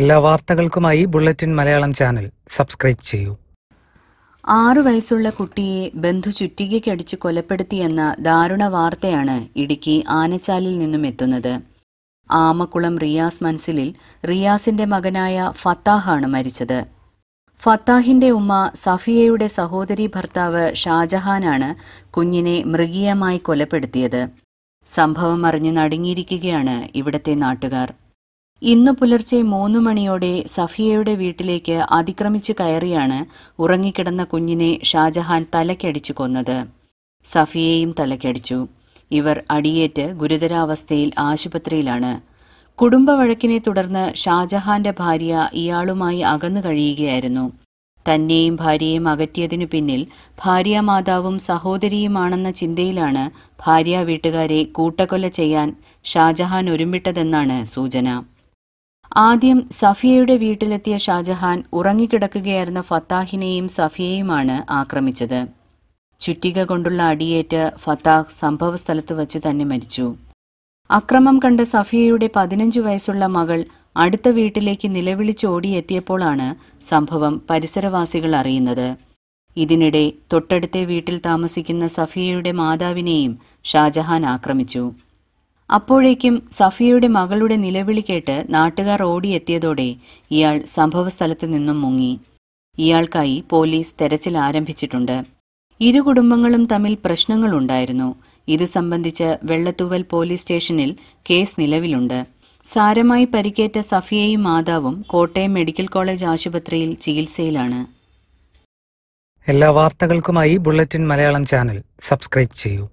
എല്ലാ വാർത്തകൾക്കുമായി bulletin Malayalam channel subscribe ചെയ്യൂ ആറു വയസ്സുള്ള കുട്ടിയെ ബന്ധു ചുറ്റികയ്ക്കടിച്ച് കൊലപ്പെടുത്തിയെന്ന ദാരുണ വാർത്തയാണ് ഇടുക്കി ആനച്ചാലിൽ നിന്നും എത്തുന്നത് ആമക്കുളം റിയാസ് മൻസിലിൽ റിയാസിന്റെ മകനായ ഫത്താഹാണ് മരിച്ചത് ഫത്താഹിന്റെ ഉമ്മ സഫിയയുടെ സഹോദരി ഭർത്താവ് ഷാജഹാനാണ് കുഞ്ഞിനെ മൃഗീയമായി കൊലപ്പെടുത്തിയത് സംഭവം അറിഞ്ഞു നടുങ്ങിയിരിക്കുകയാണ് ഇവിടത്തെ നാട്ടുകാർ ഇന്നു പുലർച്ചെ മൂന്നു മണിയോടെ സഫിയയുടെ വീട്ടിലേക്ക് അതിക്രമിച്ചു കയറിയാണ് ഉറങ്ങിക്കിടന്ന കുഞ്ഞിനെ ഷാജഹാൻ തലക്കടിച്ചു കൊന്നത് സഫിയെയും തലക്കടിച്ചു ഇവർ അടിയേറ്റ് ഗുരുതരാവസ്ഥയിൽ ആശുപത്രിയിലാണ് കുടുംബ വഴക്കിനെ തുടർന്ന് ഷാജഹാന്റെ ഭാര്യ ഇയാളുമായി അകന്നു കഴിയുകയായിരുന്നു തന്നെയും ഭാര്യയും അകറ്റിയതിനു പിന്നിൽ ഭാര്യാമാതാവും സഹോദരിയുമാണെന്ന ചിന്തയിലാണ് ഭാര്യ വീട്ടുകാരെ കൂട്ടക്കൊല ചെയ്യാൻ ഷാജഹാൻ ഒരുമിട്ടതെന്നാണ് സൂചന ആദ്യം സഫിയയുടെ വീട്ടിലെത്തിയ ഷാജഹാൻ ഉറങ്ങിക്കിടക്കുകയായിരുന്ന ഫത്താഹിനെയും സഫിയയുമാണ് ആക്രമിച്ചത് ചുറ്റിക കൊണ്ടുള്ള അടിയേറ്റ് ഫത്താഹ് സംഭവസ്ഥലത്ത് വച്ച് തന്നെ മരിച്ചു അക്രമം കണ്ട സഫിയയുടെ പതിനഞ്ചു വയസ്സുള്ള മകൾ അടുത്ത വീട്ടിലേക്ക് നിലവിളിച്ചോടിയെത്തിയപ്പോഴാണ് സംഭവം പരിസരവാസികൾ അറിയുന്നത് ഇതിനിടെ തൊട്ടടുത്തെ വീട്ടിൽ താമസിക്കുന്ന സഫിയയുടെ മാതാവിനെയും ഷാജഹാൻ ആക്രമിച്ചു അപ്പോഴേക്കും സഫിയയുടെ മകളുടെ നിലവിളി കേട്ട് നാട്ടുകാർ ഓടിയെത്തിയതോടെ ഇയാൾ സംഭവസ്ഥലത്ത് നിന്നും മുങ്ങി ഇയാൾക്കായി പോലീസ് തെരച്ചിൽ ആരംഭിച്ചിട്ടുണ്ട് ഇരു കുടുംബങ്ങളും തമ്മിൽ പ്രശ്നങ്ങളുണ്ടായിരുന്നു ഇത് സംബന്ധിച്ച് വെള്ളത്തൂവൽ പോലീസ് സ്റ്റേഷനിൽ കേസ് നിലവിലുണ്ട് സാരമായി പരിക്കേറ്റ സഫിയയും മാതാവും കോട്ടയം മെഡിക്കൽ കോളേജ് ആശുപത്രിയിൽ ചികിത്സയിലാണ് എല്ലാ വാർത്തകൾക്കുമായി ബുള്ളറ്റിൻ മലയാളം ചാനൽ സബ്സ്ക്രൈബ് ചെയ്യൂ